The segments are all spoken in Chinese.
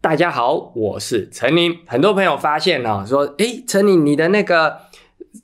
大家好，我是陈宁。很多朋友发现呢，说：“诶陈宁，你的那个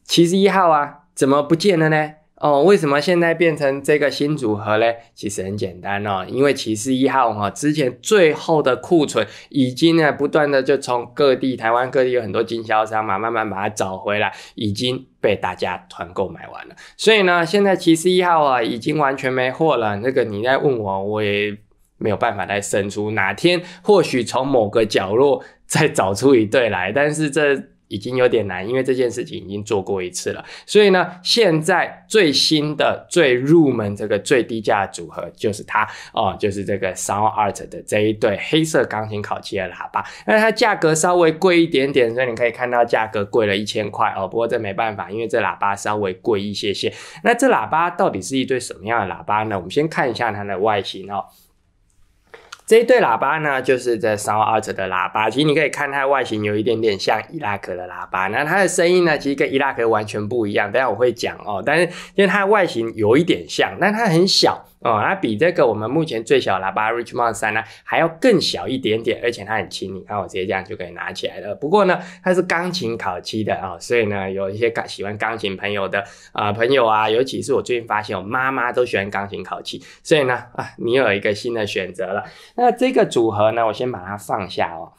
骑士一号啊，怎么不见了呢？哦，为什么现在变成这个新组合嘞？”其实很简单哦，因为骑士一号哈，之前最后的库存已经呢，不断的就从各地台湾各地有很多经销商嘛，慢慢把它找回来，已经被大家团购买完了。所以呢，现在骑士一号啊，已经完全没货了。那个你在问我，我也。没有办法再生出，哪天或许从某个角落再找出一对来，但是这已经有点难，因为这件事情已经做过一次了。所以呢，现在最新的最入门这个最低价组合就是它哦，就是这个 Sound Art 的这一对黑色钢琴烤漆的喇叭。那它价格稍微贵一点点，所以你可以看到价格贵了一千块哦。不过这没办法，因为这喇叭稍微贵一些些。那这喇叭到底是一对什么样的喇叭呢？我们先看一下它的外形哦。这一对喇叭呢，就是在 Sound Art 的喇叭。其实你可以看它外形有一点点像伊拉克的喇叭，那它的声音呢，其实跟伊拉克完全不一样。等下我会讲哦，但是因为它外形有一点像，但它很小。哦，它比这个我们目前最小喇叭 r i c h m o n d 三呢还要更小一点点，而且它很轻，你看我直接这样就可以拿起来了。不过呢，它是钢琴烤漆的哦，所以呢，有一些钢喜欢钢琴朋友的啊朋友啊，尤其是我最近发现，我妈妈都喜欢钢琴烤漆，所以呢啊，你有一个新的选择了。那这个组合呢，我先把它放下哦。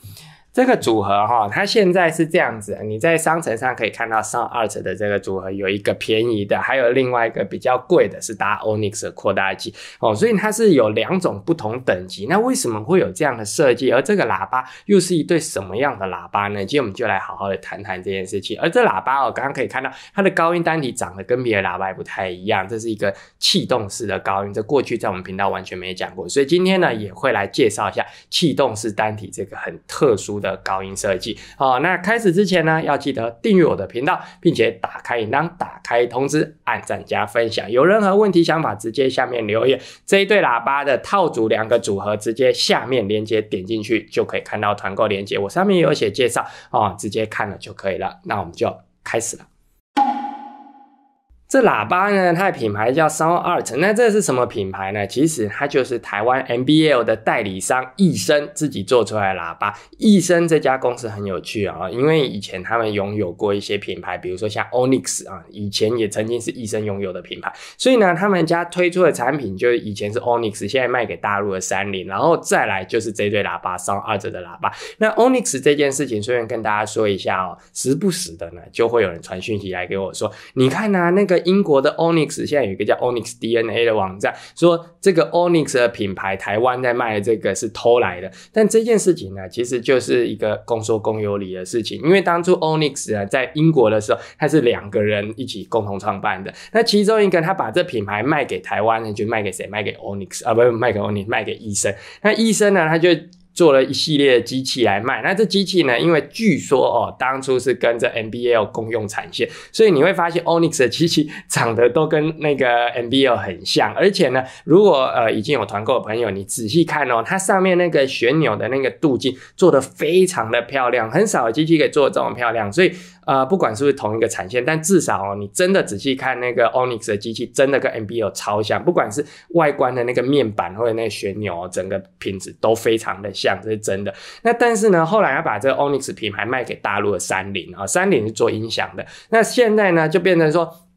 这个组合哈，它现在是这样子，你在商城上可以看到上二层 Art 的这个组合有一个便宜的，还有另外一个比较贵的，是搭 Onyx 的扩大机哦，所以它是有两种不同等级。那为什么会有这样的设计？而这个喇叭又是一对什么样的喇叭呢？今天我们就来好好的谈谈这件事情。而这喇叭哦，刚刚可以看到它的高音单体长得跟别的喇叭不太一样，这是一个气动式的高音，这过去在我们频道完全没讲过，所以今天呢也会来介绍一下气动式单体这个很特殊的。的高音设计，好，那开始之前呢，要记得订阅我的频道，并且打开铃铛、打开通知、按赞加分享。有任何问题想法，直接下面留言。这一对喇叭的套组两个组合，直接下面链接点进去就可以看到团购链接，我上面有写介绍啊，直接看了就可以了。那我们就开始了。这喇叭呢，它的品牌叫 Sound a 二层。那这是什么品牌呢？其实它就是台湾 M B L 的代理商，易生自己做出来的喇叭。易生这家公司很有趣啊，因为以前他们拥有过一些品牌，比如说像 Onyx 啊，以前也曾经是易生拥有的品牌。所以呢，他们家推出的产品，就是以前是 Onyx，现在卖给大陆的三菱，然后再来就是这对喇叭 Sound a 二者的喇叭。那 Onyx 这件事情，顺便跟大家说一下哦，时不时的呢，就会有人传讯息来给我说，你看呐，那个。英国的 Onyx 现在有一个叫 Onyx DNA 的网站，说这个 Onyx 的品牌台湾在卖这个是偷来的。但这件事情呢，其实就是一个公说公有理的事情，因为当初 Onyx 啊在英国的时候，它是两个人一起共同创办的。那其中一个他把这品牌卖给台湾呢，就卖给谁？卖给 Onyx 啊？不，卖给 Onyx，卖给医生。那医生呢，他就。做了一系列的机器来卖，那这机器呢？因为据说哦，当初是跟着 NBL 共用产线，所以你会发现 Onyx 的机器 长得都跟那个 NBL 很像。而且呢，如果呃已经有团购的朋友，你仔细看哦，它上面那个旋钮的那个镀金做的非常的漂亮，很少机器可以做的这么漂亮，所以。呃，不管是不是同一个产线，但至少哦，你真的仔细看那个 Onyx 的机器，真的跟 m b o 超像，不管是外观的那个面板或者那个旋钮，整个品质都非常的像，这是真的。那但是呢，后来要把这个 Onyx 品牌卖给大陆的三菱啊，三菱是做音响的。那现在呢，就变成说，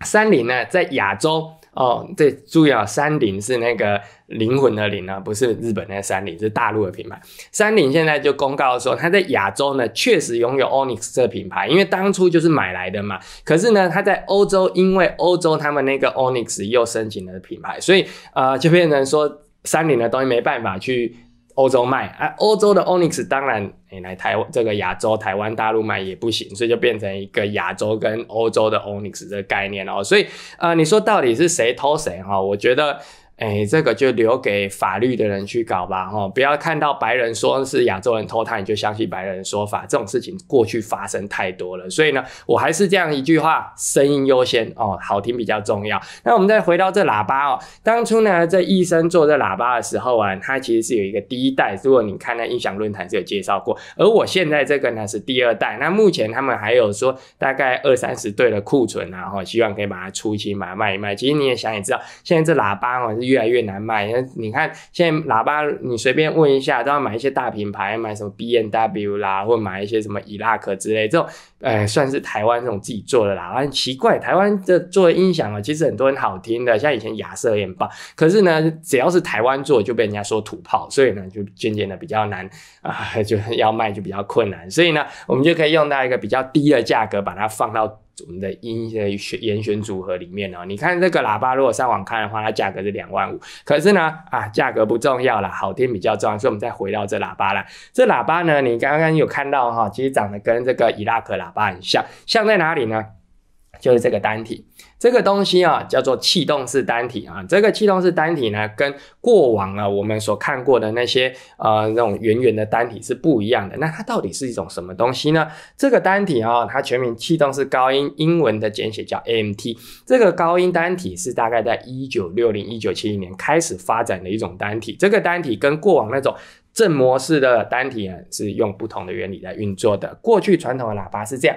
三菱呢在亚洲。哦，对，注意啊，山菱是那个灵魂的林啊，不是日本那个山是大陆的品牌。山菱现在就公告说，他在亚洲呢确实拥有 Onyx 这个品牌，因为当初就是买来的嘛。可是呢，他在欧洲，因为欧洲他们那个 Onyx 又申请了品牌，所以啊，就变成说山菱的东西没办法去。欧洲卖啊，欧洲的 Onyx 当然你来台湾这个亚洲台湾大陆卖也不行，所以就变成一个亚洲跟欧洲的 Onyx 这个概念哦。所以，呃，你说到底是谁偷谁哈？我觉得。哎，这个就留给法律的人去搞吧，哦，不要看到白人说是亚洲人偷他，你就相信白人说法。这种事情过去发生太多了，所以呢，我还是这样一句话：声音优先哦，好听比较重要。那我们再回到这喇叭哦，当初呢，这医生做这喇叭的时候啊，他其实是有一个第一代，如果你看那音响论坛是有介绍过。而我现在这个呢是第二代，那目前他们还有说大概二三十对的库存啊，哦，希望可以把它出一出，把它卖一卖。其实你也想也知道，现在这喇叭哦是。越来越难卖，因为你看现在喇叭，你随便问一下都要买一些大品牌，买什么 B N W 啦，或买一些什么 Elac 之类这种，哎，算是台湾这种自己做的啦。很奇怪，台湾的做的音响啊，其实很多人好听的，像以前亚瑟也很棒。可是呢，只要是台湾做，就被人家说土炮，所以呢，就渐渐的比较难啊，就要卖就比较困难。所以呢，我们就可以用到一个比较低的价格，把它放到。我们的音的选严选组合里面呢，你看这个喇叭，如果上网看的话，它价格是两万五。可是呢，啊，价格不重要啦，好听比较重要。所以，我们再回到这喇叭啦。这喇叭呢，你刚刚有看到哈，其实长得跟这个伊拉克喇叭很像，像在哪里呢？就是这个单体，这个东西啊叫做气动式单体啊。这个气动式单体呢，跟过往啊我们所看过的那些呃那种圆圆的单体是不一样的。那它到底是一种什么东西呢？这个单体啊，它全名气动式高音，英文的简写叫 AMT。这个高音单体是大概在一九六零一九七零年开始发展的一种单体。这个单体跟过往那种振膜式的单体呢，是用不同的原理来运作的。过去传统的喇叭是这样。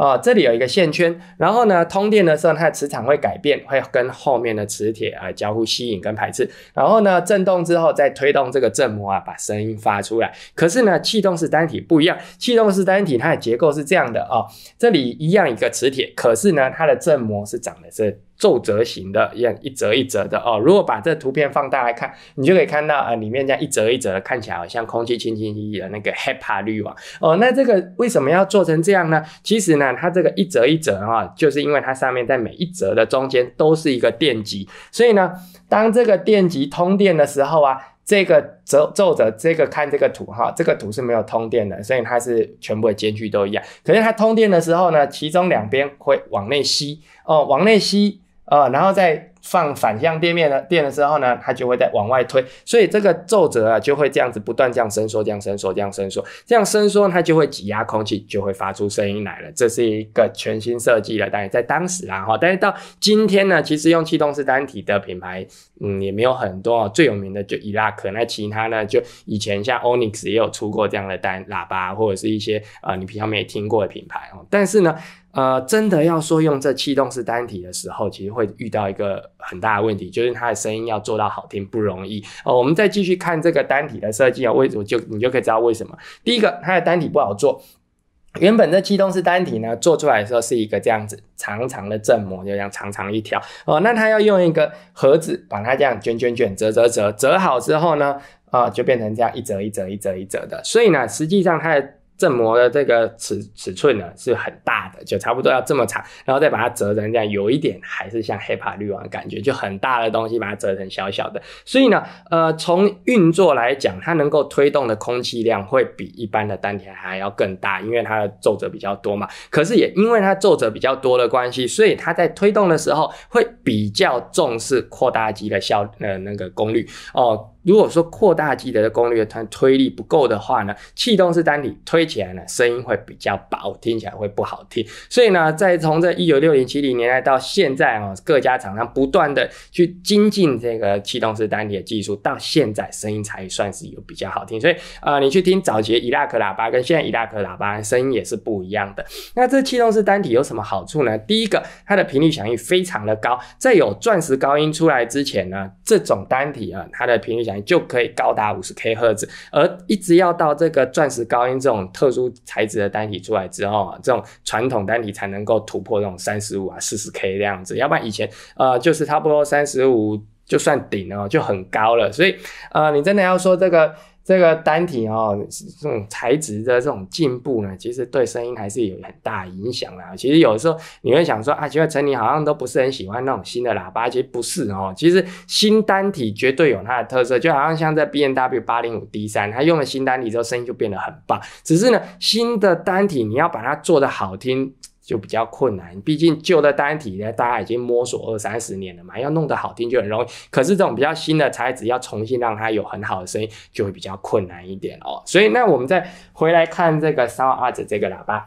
哦，这里有一个线圈，然后呢，通电的时候，它的磁场会改变，会跟后面的磁铁啊交互吸引跟排斥，然后呢，震动之后再推动这个振膜啊，把声音发出来。可是呢，气动式单体不一样，气动式单体它的结构是这样的哦，这里一样一个磁铁，可是呢，它的振膜是长得是皱褶型的，一一折一折的哦。如果把这图片放大来看，你就可以看到啊，里面这样一折一折的，看起来好像空气清新剂的那个 HEPA 滤网哦。那这个为什么要做成这样呢？其实呢。它这个一折一折哈，就是因为它上面在每一折的中间都是一个电极，所以呢，当这个电极通电的时候啊，这个折皱褶这个看这个图哈，这个图是没有通电的，所以它是全部的间距都一样。可是它通电的时候呢，其中两边会往内吸哦，往内吸呃，然后再。放反向电面的电的时候呢，它就会在往外推，所以这个皱褶啊就会这样子不断这样伸缩、这样伸缩、这样伸缩、这样伸缩，它就会挤压空气，就会发出声音来了。这是一个全新设计了，但是在当时啊，哈，但是到今天呢，其实用气动式单体的品牌。嗯，也没有很多啊，最有名的就伊拉克，那其他呢，就以前像 Onyx 也有出过这样的单喇叭，或者是一些啊，你平常没听过的品牌哦。但是呢，呃，真的要说用这气动式单体的时候，其实会遇到一个很大的问题，就是它的声音要做到好听不容易哦。我们再继续看这个单体的设计啊，为我就你就可以知道为什么。第一个，它的单体不好做。原本这气动式单体呢，做出来的时候是一个这样子长长的振膜，就像长长一条哦。那它要用一个盒子把它这样卷卷卷折折折折好之后呢，啊，就变成这样一折一折一折一折的。所以呢，实际上它的。振膜的这个尺尺寸呢是很大的，就差不多要这么长，然后再把它折成这样，有一点还是像黑帕滤网感觉，就很大的东西把它折成小小的。所以呢，呃，从运作来讲，它能够推动的空气量会比一般的丹田还要更大，因为它的皱褶比较多嘛。可是也因为它皱褶比较多的关系，所以它在推动的时候会比较重视扩大机的效呃那个功率哦。如果说扩大机的功率推推力不够的话呢，气动式单体推起来呢，声音会比较薄，听起来会不好听。所以呢，在从这一九六零七零年代到现在啊，各家厂商不断的去精进这个气动式单体的技术，到现在声音才算是有比较好听。所以啊，你去听早的伊拉克喇叭跟现在伊拉克喇叭声音也是不一样的。那这气动式单体有什么好处呢？第一个，它的频率响应非常的高，在有钻石高音出来之前呢，这种单体啊，它的频率响就可以高达五十 K 赫兹，而一直要到这个钻石高音这种特殊材质的单体出来之后，这种传统单体才能够突破这种三十五啊、四十 K 这样子，要不然以前呃就是差不多三十五就算顶了，就很高了。所以呃，你真的要说这个。这个单体哦，这种材质的这种进步呢，其实对声音还是有很大影响啦。其实有时候你会想说啊，觉得陈宁好像都不是很喜欢那种新的喇叭，其实不是哦。其实新单体绝对有它的特色，就好像像在 B N W 八零五 D 三，它用了新单体之后，声音就变得很棒。只是呢，新的单体你要把它做得好听。就比较困难，毕竟旧的单体呢，大家已经摸索二三十年了嘛，要弄得好听就很容易。可是这种比较新的材质，要重新让它有很好的声音，就会比较困难一点哦。所以，那我们再回来看这个三万二子这个喇叭，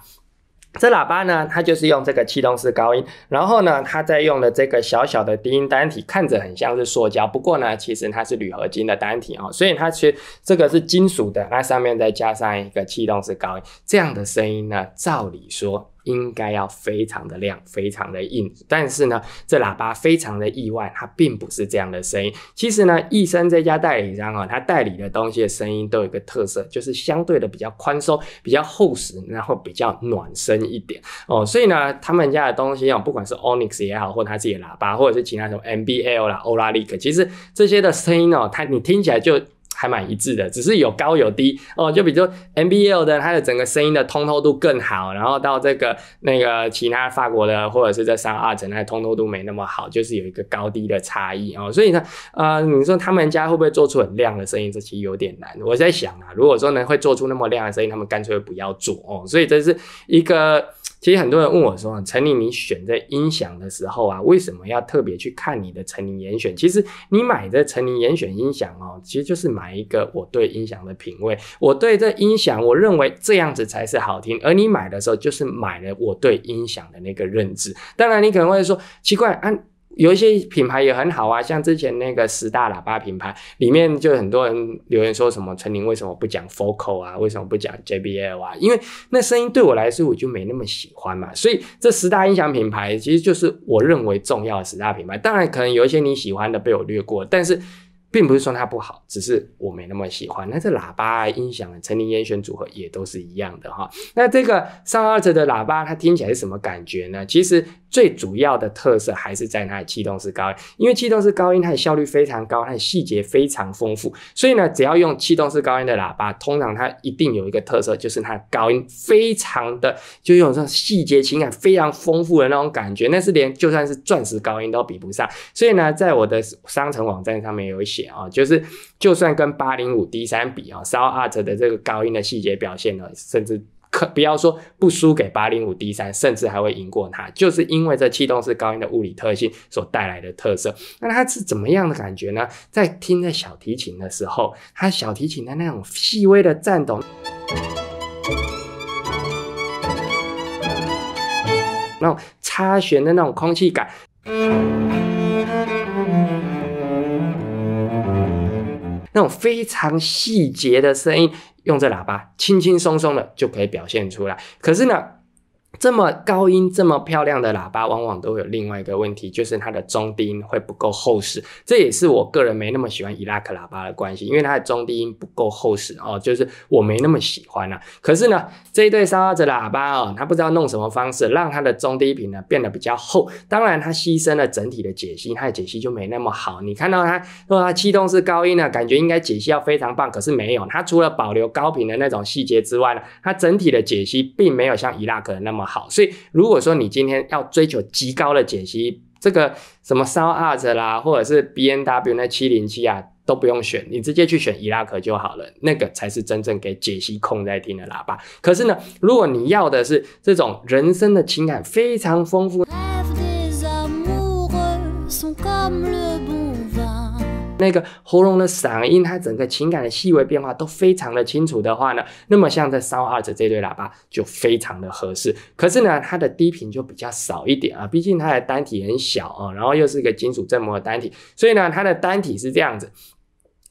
这喇叭呢，它就是用这个气动式高音，然后呢，它在用的这个小小的低音单体，看着很像是塑胶，不过呢，其实它是铝合金的单体哦，所以它其实这个是金属的，那上面再加上一个气动式高音，这样的声音呢，照理说。应该要非常的亮，非常的硬，但是呢，这喇叭非常的意外，它并不是这样的声音。其实呢，艺生这家代理商啊，他代理的东西的声音都有一个特色，就是相对的比较宽松，比较厚实，然后比较暖声一点哦。所以呢，他们家的东西啊，不管是 Onyx 也好，或他自己的喇叭，或者是其他什么 MBL 啦、欧拉利克，其实这些的声音哦，它你听起来就。还蛮一致的，只是有高有低哦。就比如说 M B L 的，它的整个声音的通透度更好，然后到这个那个其他法国的或者是在上二层，它的通透度没那么好，就是有一个高低的差异哦。所以呢，呃，你说他们家会不会做出很亮的声音？这其实有点难。我在想啊，如果说能会做出那么亮的声音，他们干脆不要做哦。所以这是一个。其实很多人问我说：“陈林，你选的音响的时候啊，为什么要特别去看你的陈林严选？”其实你买的陈林严选音响哦，其实就是买一个我对音响的品味。我对这音响，我认为这样子才是好听。而你买的时候，就是买了我对音响的那个认知。当然，你可能会说奇怪啊。有一些品牌也很好啊，像之前那个十大喇叭品牌里面，就很多人留言说什么陈宁为什么不讲 Focal 啊，为什么不讲 JBL 啊？因为那声音对我来说我就没那么喜欢嘛。所以这十大音响品牌其实就是我认为重要的十大品牌。当然可能有一些你喜欢的被我略过，但是并不是说它不好，只是我没那么喜欢。那这喇叭啊、音响啊，陈宁烟选组合也都是一样的哈。那这个上二者的喇叭它听起来是什么感觉呢？其实。最主要的特色还是在它的气动式高音，因为气动式高音它的效率非常高，它的细节非常丰富，所以呢，只要用气动式高音的喇叭，通常它一定有一个特色，就是它的高音非常的，就有这种细节情感非常丰富的那种感觉，那是连就算是钻石高音都比不上。所以呢，在我的商城网站上面有写啊，就是就算跟八零五 D 三比啊，Sound Art 的这个高音的细节表现呢，甚至。可不要说不输给八零五 D 三，甚至还会赢过它，就是因为这气动式高音的物理特性所带来的特色。那它是怎么样的感觉呢？在听着小提琴的时候，它小提琴的那种细微的颤抖。那种插弦的那种空气感，那种非常细节的声音。用这喇叭，轻轻松松的就可以表现出来。可是呢？这么高音这么漂亮的喇叭，往往都有另外一个问题，就是它的中低音会不够厚实。这也是我个人没那么喜欢伊拉克喇叭的关系，因为它的中低音不够厚实哦，就是我没那么喜欢呐。可是呢，这一对沙子喇叭哦，它不知道弄什么方式，让它的中低频呢变得比较厚。当然，它牺牲了整体的解析，它的解析就没那么好。你看到它，那它气动式高音呢，感觉应该解析要非常棒，可是没有。它除了保留高频的那种细节之外呢，它整体的解析并没有像伊拉克那么。好，所以如果说你今天要追求极高的解析，这个什么 Sound art 啦，或者是 B N W 那七零七啊，都不用选，你直接去选伊拉克就好了，那个才是真正给解析控在听的喇叭。可是呢，如果你要的是这种人生的情感非常丰富。那个喉咙的嗓音，它整个情感的细微变化都非常的清楚的话呢，那么像这三二子这对喇叭就非常的合适。可是呢，它的低频就比较少一点啊，毕竟它的单体很小啊，然后又是一个金属振膜的单体，所以呢，它的单体是这样子，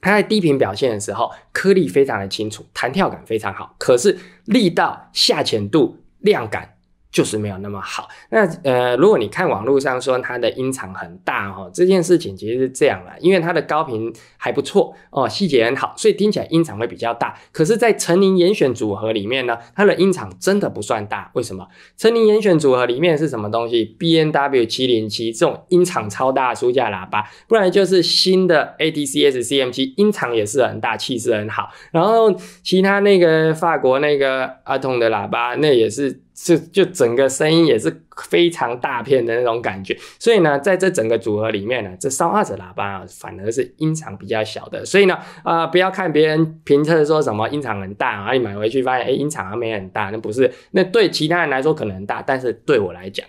它在低频表现的时候，颗粒非常的清楚，弹跳感非常好，可是力道、下潜度、量感。就是没有那么好。那呃，如果你看网络上说它的音场很大哦，这件事情其实是这样啊，因为它的高频还不错哦，细节很好，所以听起来音场会比较大。可是，在陈林严选组合里面呢，它的音场真的不算大。为什么？陈林严选组合里面是什么东西？B N W 七零七这种音场超大的书架喇叭，不然就是新的 A D C S C M g 音场也是很大，气势很好。然后其他那个法国那个阿童的喇叭，那也是。就就整个声音也是非常大片的那种感觉，所以呢，在这整个组合里面呢，这烧二只喇叭啊，反而是音场比较小的。所以呢，啊，不要看别人评测说什么音场很大啊，你买回去发现哎，音场没很大，那不是。那对其他人来说可能大，但是对我来讲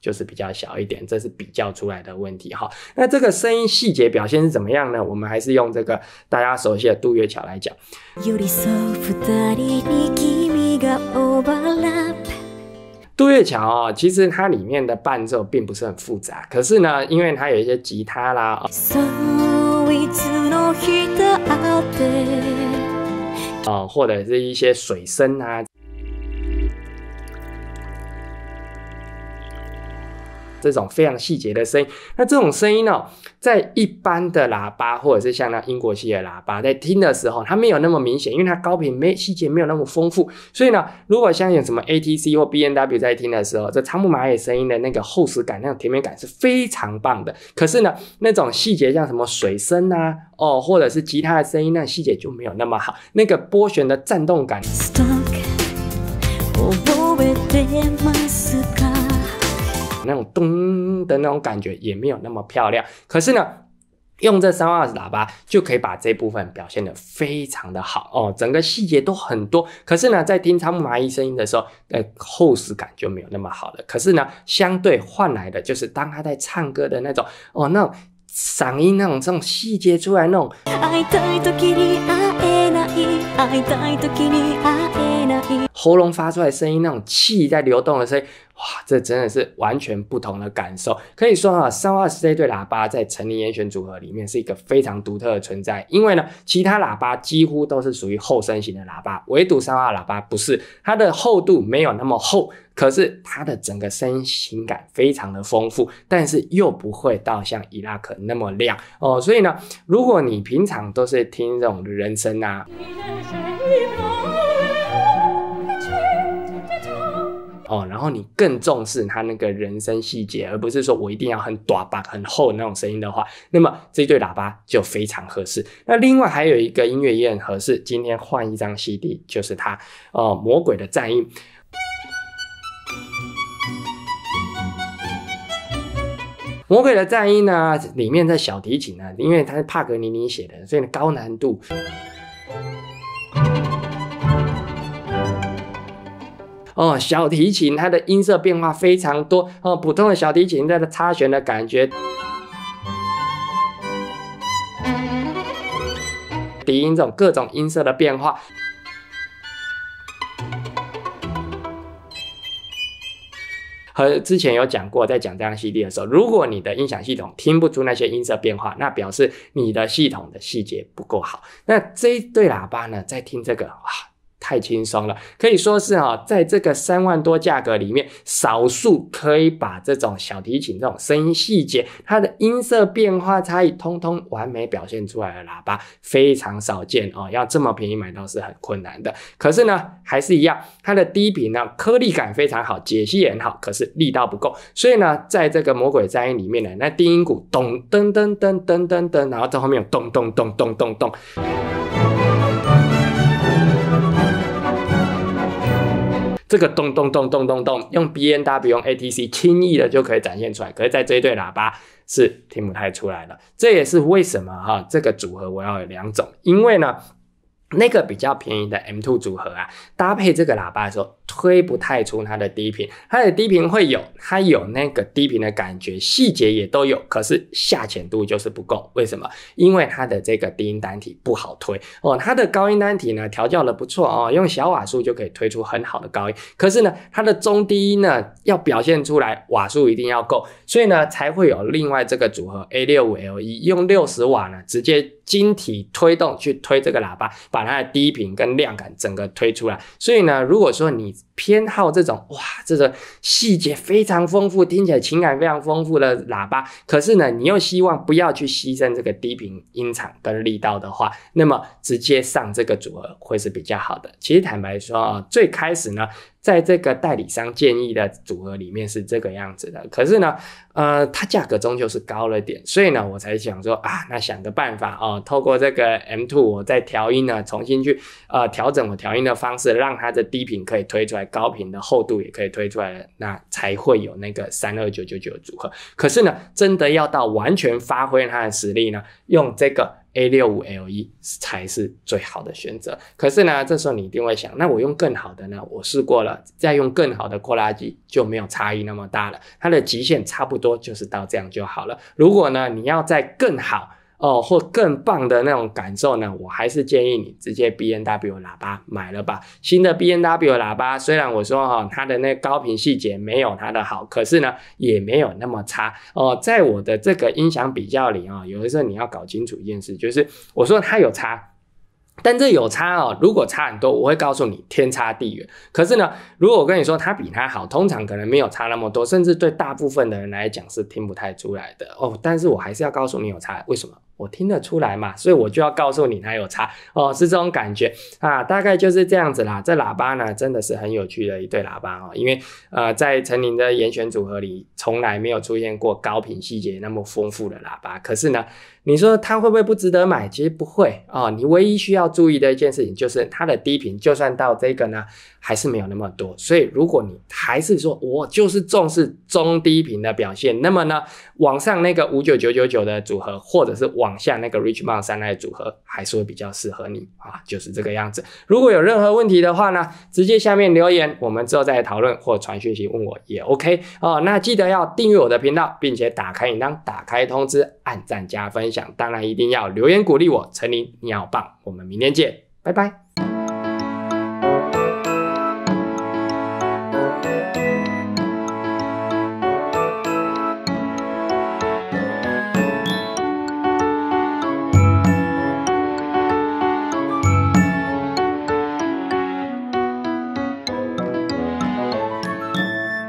就是比较小一点，这是比较出来的问题哈。那这个声音细节表现是怎么样呢？我们还是用这个大家熟悉的杜月桥来讲。杜月桥哦，其实它里面的伴奏并不是很复杂，可是呢，因为它有一些吉他啦，哦，或者是一些水声啊。这种非常细节的声音，那这种声音呢，在一般的喇叭或者是像那英国系的喇叭在听的时候，它没有那么明显，因为它高频没细节没有那么丰富。所以呢，如果像有什么 ATC 或 BNW 在听的时候，这仓木麻也声音的那个厚实感、那种甜美感是非常棒的。可是呢，那种细节像什么水声啊，哦，或者是吉他的声音，那细节就没有那么好。那个波旋的震动感。那种咚的那种感觉也没有那么漂亮，可是呢，用这三万二喇叭就可以把这部分表现的非常的好哦，整个细节都很多。可是呢，在听仓木麻衣声音的时候，呃，厚实感就没有那么好了。可是呢，相对换来的就是当他在唱歌的那种哦，那种嗓音那种这种细节出来那种。喉咙发出来声音，那种气在流动的声音，哇，这真的是完全不同的感受。可以说啊，三二这对喇叭在成年音选组合里面是一个非常独特的存在。因为呢，其他喇叭几乎都是属于后身型的喇叭，唯独三二喇叭不是，它的厚度没有那么厚，可是它的整个身形型感非常的丰富，但是又不会到像伊拉克那么亮哦。所以呢，如果你平常都是听这种人声啊。哦，然后你更重视他那个人声细节，而不是说我一定要很短、巴很厚那种声音的话，那么这对喇叭就非常合适。那另外还有一个音乐也很合适，今天换一张 CD 就是它，呃，《魔鬼的战衣》。《魔鬼的战衣》呢，里面的小提琴呢，因为它帕格尼尼写的，所以高难度。哦，小提琴它的音色变化非常多。哦，普通的小提琴它的插弦的感觉，低音这种各种音色的变化，和之前有讲过，在讲这样系列的时候，如果你的音响系统听不出那些音色变化，那表示你的系统的细节不够好。那这一对喇叭呢，在听这个哇。太轻松了，可以说是啊，在这个三万多价格里面，少数可以把这种小提琴这种声音细节、它的音色变化差异，通通完美表现出来的喇叭非常少见哦。要这么便宜买到是很困难的。可是呢，还是一样，它的低频呢颗粒感非常好，解析也很好，可是力道不够。所以呢，在这个魔鬼战音里面呢，那低音鼓咚噔噔噔噔噔噔，然后在后面有咚咚咚咚咚咚。这个咚咚咚咚咚咚，用 B N W 用 A T C 轻易的就可以展现出来，可是，在这一对喇叭是听不太出来的。这也是为什么哈，这个组合我要有两种，因为呢，那个比较便宜的 M Two 组合啊，搭配这个喇叭的时候。推不太出它的低频，它的低频会有，它有那个低频的感觉，细节也都有，可是下潜度就是不够。为什么？因为它的这个低音单体不好推哦。它的高音单体呢调教的不错哦，用小瓦数就可以推出很好的高音。可是呢，它的中低音呢要表现出来，瓦数一定要够，所以呢才会有另外这个组合 A 六五 L 一，用六十瓦呢直接晶体推动去推这个喇叭，把它的低频跟量感整个推出来。所以呢，如果说你。偏好这种哇，这个细节非常丰富，听起来情感非常丰富的喇叭。可是呢，你又希望不要去牺牲这个低频音场跟力道的话，那么直接上这个组合会是比较好的。其实坦白说啊，最开始呢。在这个代理商建议的组合里面是这个样子的，可是呢，呃，它价格终究是高了点，所以呢，我才想说啊，那想个办法哦，透过这个 M2 我再调音呢，重新去呃调整我调音的方式，让它的低频可以推出来，高频的厚度也可以推出来了，那才会有那个三二九九九组合。可是呢，真的要到完全发挥它的实力呢，用这个。A 六五 L 一才是最好的选择。可是呢，这时候你一定会想，那我用更好的呢？我试过了，再用更好的扩拉机就没有差异那么大了。它的极限差不多就是到这样就好了。如果呢，你要再更好？哦，或更棒的那种感受呢？我还是建议你直接 B N W 喇叭买了吧。新的 B N W 喇叭虽然我说哈，它的那高频细节没有它的好，可是呢，也没有那么差哦。在我的这个音响比较里啊，有的时候你要搞清楚一件事，就是我说它有差，但这有差哦。如果差很多，我会告诉你天差地远。可是呢，如果我跟你说它比它好，通常可能没有差那么多，甚至对大部分的人来讲是听不太出来的哦。但是我还是要告诉你有差，为什么？我听得出来嘛，所以我就要告诉你它有差哦，是这种感觉啊，大概就是这样子啦。这喇叭呢，真的是很有趣的一对喇叭哦，因为呃，在陈林的严选组合里，从来没有出现过高频细节那么丰富的喇叭，可是呢。你说它会不会不值得买？其实不会啊。你唯一需要注意的一件事情就是它的低频，就算到这个呢，还是没有那么多。所以如果你还是说我就是重视中低频的表现，那么呢，往上那个五九九九九的组合，或者是往下那个 Richman 三代组合，还是会比较适合你啊。就是这个样子。如果有任何问题的话呢，直接下面留言，我们之后再讨论或传讯息问我也 OK 哦。那记得要订阅我的频道，并且打开铃铛，打开通知，按赞加分。当然一定要留言鼓励我，陈琳，你好棒，我们明天见，拜拜。